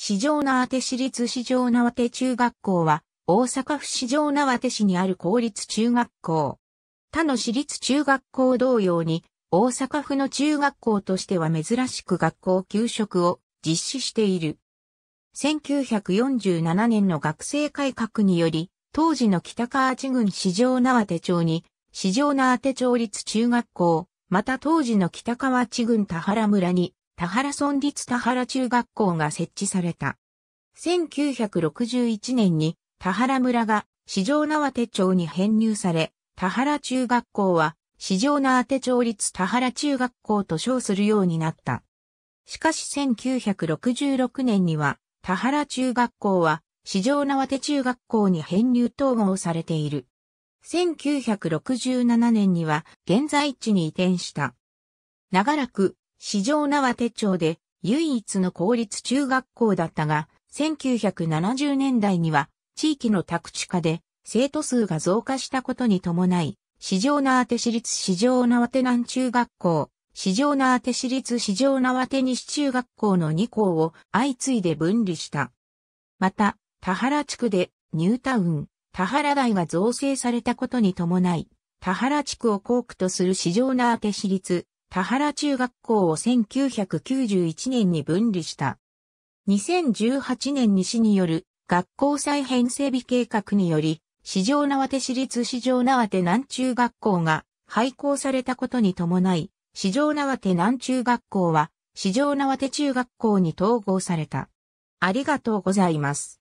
四条縄手市立四条縄手中学校は、大阪府四条縄手市にある公立中学校。他の市立中学校同様に、大阪府の中学校としては珍しく学校給食を実施している。1947年の学生改革により、当時の北川地郡四条縄手町に、四条縄手町立中学校、また当時の北川地郡田原村に、田原村立田原中学校が設置された。1961年に田原村が市場縄手町に編入され、田原中学校は市場縄手町立田原中学校と称するようになった。しかし1966年には田原中学校は市場縄手中学校に編入統合されている。1967年には現在地に移転した。長らく市場縄手町で唯一の公立中学校だったが、1970年代には地域の宅地化で生徒数が増加したことに伴い、市場縄手市立市場縄手南中学校、市場縄手市立市場縄手西中学校の2校を相次いで分離した。また、田原地区でニュータウン、田原台が造成されたことに伴い、田原地区を校区とする市場縄手市立田原中学校を1991年に分離した。2018年に市による学校再編整備計画により、市場縄手市立市場縄手南中学校が廃校されたことに伴い、市場縄手南中学校は市場縄手中学校に統合された。ありがとうございます。